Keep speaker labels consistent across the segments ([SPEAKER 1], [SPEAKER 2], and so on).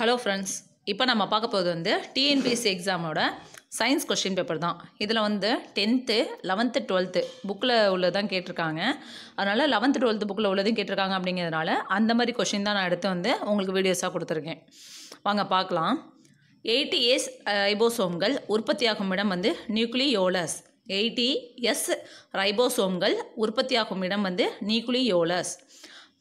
[SPEAKER 1] hello friends இப்போ நம்ம பார்க்க போகிறது வந்து டிஎன்பிஎஸ்சி எக்ஸாமோட சயின்ஸ் கொஷின் பேப்பர் தான் இதில் வந்து டென்த்து லெவன்த்து டுவெல்த்து புக்கில் உள்ளதான் கேட்டிருக்காங்க அதனால் லெவன்த்து டுவெல்த்து புக்கில் உள்ளதும் கேட்டிருக்காங்க அப்படிங்கிறதுனால அந்த மாதிரி கொஷின் தான் நான் எடுத்து வந்து உங்களுக்கு வீடியோஸாக கொடுத்துருக்கேன் வாங்க பார்க்கலாம் எயிட்டி எஸ் ரைபோசோம்கள் உற்பத்தியாகும் இடம் வந்து நியூக்ளியோலஸ் எயிட்டி எஸ் ரைபோசோம்கள் உற்பத்தியாகும் இடம் வந்து நியூக்ளியோலஸ்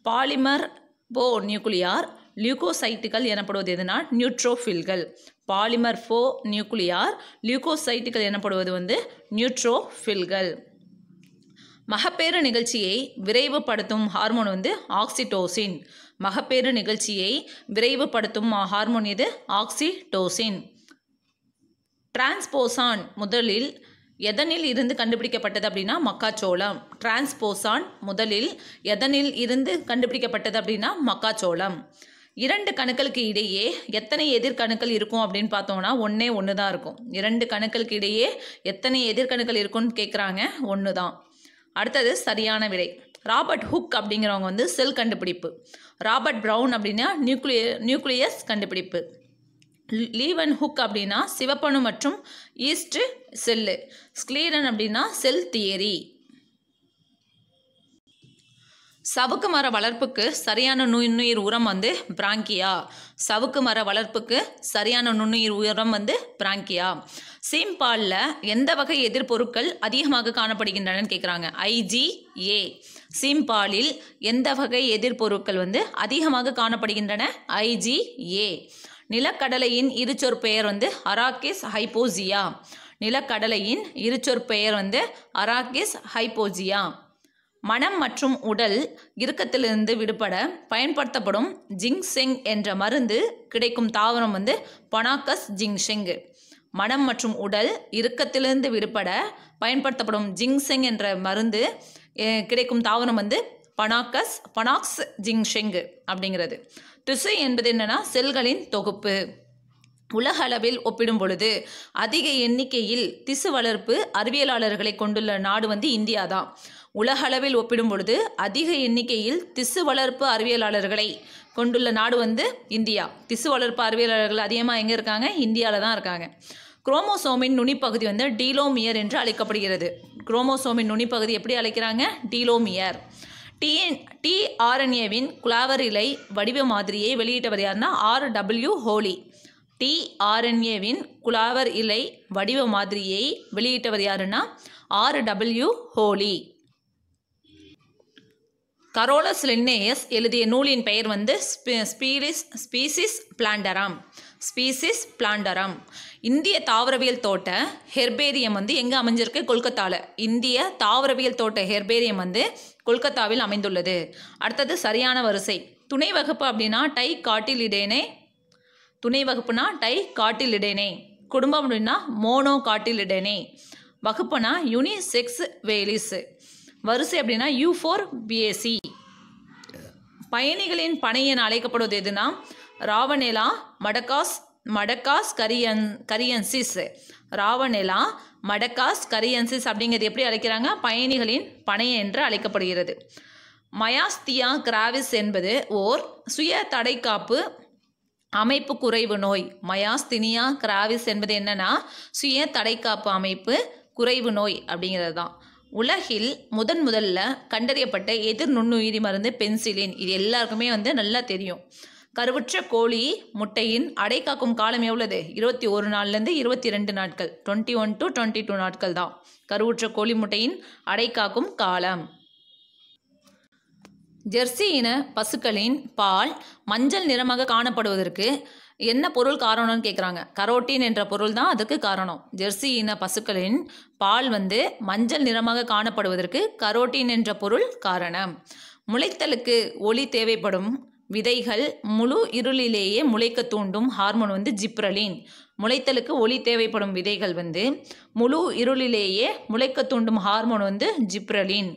[SPEAKER 1] பாலிமர் போ நியூக்ளியார் லியூகோசைட்டுகள் எனப்படுவது எதுனா நியூட்ரோஃபில்கள் பாலிமர் ஃபோ நியூக்ளியார் லியூகோசைட்டுகள் எனப்படுவது வந்து நியூட்ரோஃபில்கள் மகப்பேறு நிகழ்ச்சியை விரைவுபடுத்தும் ஹார்மோன் வந்து ஆக்சிடோசின் மகப்பேறு நிகழ்ச்சியை விரைவுபடுத்தும் ஹார்மோன் எது ஆக்சிடோசின் டிரான்ஸ்போசான் முதலில் எதனில் இருந்து கண்டுபிடிக்கப்பட்டது அப்படின்னா மக்காச்சோளம் டிரான்ஸ்போசான் முதலில் எதனில் இருந்து கண்டுபிடிக்கப்பட்டது அப்படின்னா மக்காச்சோளம் இரண்டு கணுக்களுக்கு இடையே எத்தனை எதிர்கணுக்கள் இருக்கும் அப்படின்னு பார்த்தோம்னா ஒன்றே ஒன்று தான் இருக்கும் இரண்டு கணுக்களுக்கு இடையே எத்தனை எதிர்கணுக்கள் இருக்கும்னு கேட்குறாங்க ஒன்று தான் அடுத்தது சரியான விடை ராபர்ட் ஹுக் அப்படிங்கிறவங்க வந்து செல் கண்டுபிடிப்பு ராபர்ட் ப்ரௌன் அப்படின்னா நியூக்ளிய நியூக்ளியஸ் கண்டுபிடிப்பு லீவன் ஹுக் அப்படின்னா சிவப்பணு மற்றும் ஈஸ்ட் செல்லு ஸ்க்லீடன் அப்படின்னா செல் தியரி சவுக்கு மர வளர்ப்புக்கு சரியான நுண்ணுயிர் உரம் வந்து பிராங்கியா சவுக்கு மர வளர்ப்புக்கு சரியான நுண்ணுயிர் உரம் வந்து பிராங்கியா சீம்பாலில் எந்த வகை எதிர்பொருட்கள் அதிகமாக காணப்படுகின்றன கேட்குறாங்க ஐஜிஏ சீம்பாலில் எந்த வகை எதிர்பொருட்கள் வந்து அதிகமாக காணப்படுகின்றன ஐஜிஏ நிலக்கடலையின் இருச்சொற் பெயர் வந்து அராக்கிஸ் ஹைப்போசியா நிலக்கடலையின் இருச்சொற் பெயர் வந்து அராக்கிஸ் ஹைப்போசியா மனம் மற்றும் உடல் இறுக்கத்திலிருந்து விடுபட பயன்படுத்தப்படும் ஜிங்செங் என்ற மருந்து கிடைக்கும் தாவரம் வந்து பனாக்கஸ் செங்கு மனம் மற்றும் உடல் இறுக்கத்திலிருந்து விடுபட பயன்படுத்தப்படும் ஜிங்செங் என்ற மருந்து கிடைக்கும் தாவரம் வந்து பனாக்கஸ் பனாக்ஸ் ஜிங்ஷெங்கு அப்படிங்கிறது திசு என்பது என்னென்னா செல்களின் தொகுப்பு உலக அளவில் ஒப்பிடும் பொழுது அதிக எண்ணிக்கையில் திசு வளர்ப்பு அறிவியலாளர்களை கொண்டுள்ள நாடு வந்து இந்தியா தான் உலக அளவில் ஒப்பிடும் பொழுது அதிக எண்ணிக்கையில் திசு வளர்ப்பு அறிவியலாளர்களை கொண்டுள்ள நாடு வந்து இந்தியா திசு வளர்ப்பு அறிவியலாளர்கள் அதிகமாக எங்கே இருக்காங்க இந்தியாவில் தான் இருக்காங்க குரோமோசோமின் நுனிப்பகுதி வந்து டீலோமியர் என்று அழைக்கப்படுகிறது குரோமோசோமின் நுனிப்பகுதி எப்படி அழைக்கிறாங்க டீலோமியர் டிஎன் டிஆர்என்ஏவின் குளாவர் இலை வடிவ மாதிரியை வெளியிட்டவர் யாருன்னா ஆர் டபிள்யூ ஹோலி டிஆர்என்ஏவின் குளாவர் இலை வடிவ மாதிரியை வெளியிட்டவர் யாருன்னா R W Holley Carolus Linnaeus எழுதிய நூலின் பெயர் வந்து ஸ்பீலிஸ் ஸ்பீசிஸ் பிளாண்டராம் ஸ்பீசிஸ் பிளாண்டராம் இந்திய தாவரவியல் தோட்ட ஹெர்பேரியம் வந்து எங்கே அமைஞ்சிருக்கு கொல்கத்தாவில் இந்திய தாவரவியல் தோட்ட ஹெர்பேரியம் வந்து கொல்கத்தாவில் அமைந்துள்ளது அடுத்தது சரியான வரிசை துணை வகுப்பு அப்படின்னா டை காட்டிலிடேனே துணை வகுப்புனா டை காட்டிலிடேனே குடும்பம் அப்படின்னா மோனோ காட்டிலிடேனே வகுப்புனா யூனி செக்ஸ் வேலிஸு வரிசை அப்படின்னா யூ ஃபோர் பிஎஸ்சி பயணிகளின் பனை என அழைக்கப்படுவது எதுனா ராவனெலா மடக்காஸ் மடக்காஸ் கரியன் கரியன்சிஸ் ராவனெலா மடக்காஸ் கரியன்சிஸ் அப்படிங்கிறது எப்படி அழைக்கிறாங்க பயணிகளின் பனை என்று அழைக்கப்படுகிறது மயாஸ்தியா கிராவிஸ் என்பது ஓர் சுய தடைக்காப்பு அமைப்பு குறைவு நோய் மயாஸ்தினியா கிராவிஸ் என்பது என்னன்னா சுய தடைக்காப்பு அமைப்பு குறைவு நோய் அப்படிங்கிறது தான் உலகில் முதன் முதல்ல கண்டறியப்பட்ட எதிர் நுண்ணுயிரி மருந்து பென்சிலின் இது எல்லாருக்குமே வந்து நல்லா தெரியும் கருவுற்ற கோழி முட்டையின் அடை காக்கும் காலம் எவ்வளவு இருபத்தி ஒரு நாள்லேருந்து இருபத்தி ரெண்டு நாட்கள் twenty one to twenty two நாட்கள் தான் கருவுற்ற கோழி முட்டையின் அடை காக்கும் காலம் ஜெர்சி இன பசுக்களின் பால் மஞ்சள் நிறமாக காணப்படுவதற்கு என்ன பொருள் காரணம்னு கேட்குறாங்க கரோட்டின் என்ற பொருள் தான் அதுக்கு காரணம் ஜெர்சி இன பசுக்களின் பால் வந்து மஞ்சள் நிறமாக காணப்படுவதற்கு கரோட்டின் என்ற பொருள் காரணம் முளைத்தலுக்கு ஒளி தேவைப்படும் விதைகள் முழு இருளிலேயே முளைக்க தூண்டும் ஹார்மோன் வந்து ஜிப்ரலின் முளைத்தலுக்கு ஒளி தேவைப்படும் விதைகள் வந்து முழு இருளிலேயே முளைக்க தூண்டும் ஹார்மோன் வந்து ஜிப்ரலின்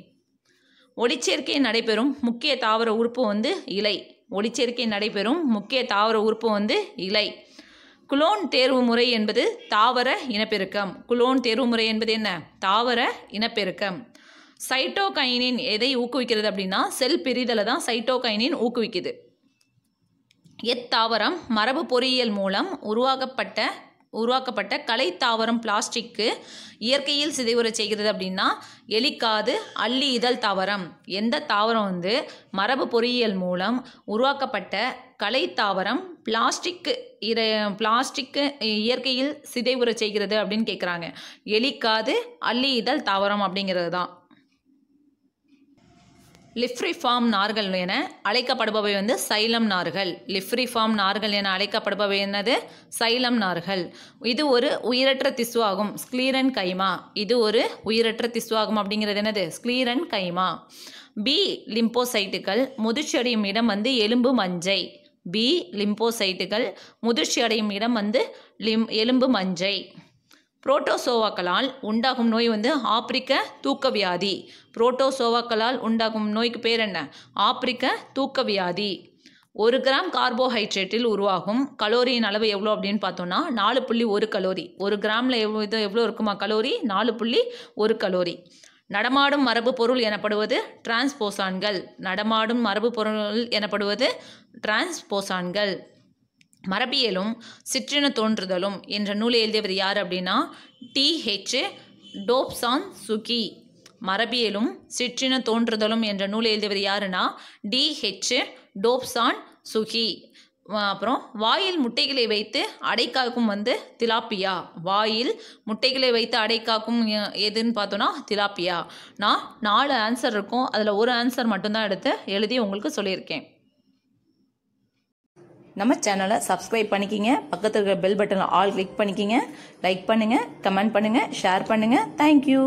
[SPEAKER 1] ஒளிச்சேர்க்கை நடைபெறும் முக்கிய தாவர உறுப்பு வந்து இலை ஒளிச்சேர்க்கை நடைபெறும் முக்கிய தாவர உறுப்பு வந்து இலை குலோன் தேர்வு முறை என்பது தாவர இனப்பெருக்கம் குலோன் தேர்வு முறை என்பது என்ன தாவர இனப்பெருக்கம் சைட்டோகைனின் எதை ஊக்குவிக்கிறது அப்படின்னா செல் பிரிதலை தான் சைட்டோகைனின் ஊக்குவிக்குது எத்தாவரம் மரபு பொறியியல் மூலம் உருவாக்கப்பட்ட உருவாக்கப்பட்ட கலை தாவரம் பிளாஸ்டிக்கு இயற்கையில் சிதைவுரை செய்கிறது அப்படின்னா எலிக்காது அள்ளி இதழ் தாவரம் எந்த தாவரம் வந்து மரபு பொறியியல் மூலம் உருவாக்கப்பட்ட கலை தாவரம் பிளாஸ்டிக்கு இர பிளாஸ்டிக்கு இயற்கையில் சிதைவுரை செய்கிறது அப்படின்னு கேட்குறாங்க எலிக்காது அள்ளி இதழ் தாவரம் அப்படிங்கிறது தான் லிஃப்ரிஃபார்ம் நார்கள் என அழைக்கப்படுபவை வந்து சைலம் நார்கள் லிஃப்ரிஃபார்ம் நார்கள் என அழைக்கப்படுபவை என்னது சைலம் நார்கள் இது ஒரு உயிரற்ற திசு ஆகும் ஸ்க்ளீரன் கைமா இது ஒரு உயிரற்ற திசு ஆகும் அப்படிங்கிறது என்னது ஸ்க்ளீரன் கைமா பி லிம்போசைட்டுகள் முதிர்ச்சியடையும் இடம் வந்து எலும்பு மஞ்சை பி லிம்போசைட்டுகள் முதிர்ச்சி அடையும் இடம் வந்து லிம் எலும்பு மஞ்சை புரோட்டோசோவாக்களால் உண்டாகும் நோய் வந்து ஆப்பிரிக்க வியாதி புரோட்டோசோவாக்களால் உண்டாகும் நோய்க்கு பேர் என்ன ஆப்பிரிக்க வியாதி ஒரு கிராம் கார்போஹைட்ரேட்டில் உருவாகும் கலோரியின் அளவு எவ்வளோ அப்படின்னு பார்த்தோம்னா நாலு புள்ளி ஒரு கலோரி ஒரு கிராமில் எவ்வளோ இது எவ்வளோ இருக்குமா கலோரி நாலு புள்ளி ஒரு கலோரி நடமாடும் மரபு பொருள் எனப்படுவது டிரான்ஸ்போசான்கள் நடமாடும் மரபு பொருள் எனப்படுவது டிரான்ஸ்போசான்கள் மரபியலும் சிற்றின தோன்றுதலும் என்ற நூலை எழுதியவர் யார் அப்படின்னா டிஹெச் டோப்சான் சுகி மரபியலும் சிற்றின தோன்றுதலும் என்ற நூலை எழுதியவர் யாருன்னா டிஹெச் டோப்சான் சுகி அப்புறம் வாயில் முட்டைகளை வைத்து அடைக்காக்கும் வந்து திலாப்பியா வாயில் முட்டைகளை வைத்து அடைக்காக்கும் எதுன்னு பார்த்தோன்னா திலாப்பியா நான் நாலு ஆன்சர் இருக்கும் அதில் ஒரு ஆன்சர் மட்டும்தான் எடுத்து எழுதி உங்களுக்கு சொல்லியிருக்கேன் நம்ம சேனலை சப்ஸ்கிரைப் பண்ணிக்கிங்க பக்கத்தில் இருக்கிற பெல் பட்டனை ஆல் கிளிக் பண்ணிக்கிங்க லைக் பண்ணுங்கள் கமெண்ட் பண்ணுங்கள் ஷேர் பண்ணுங்கள் தேங்க்யூ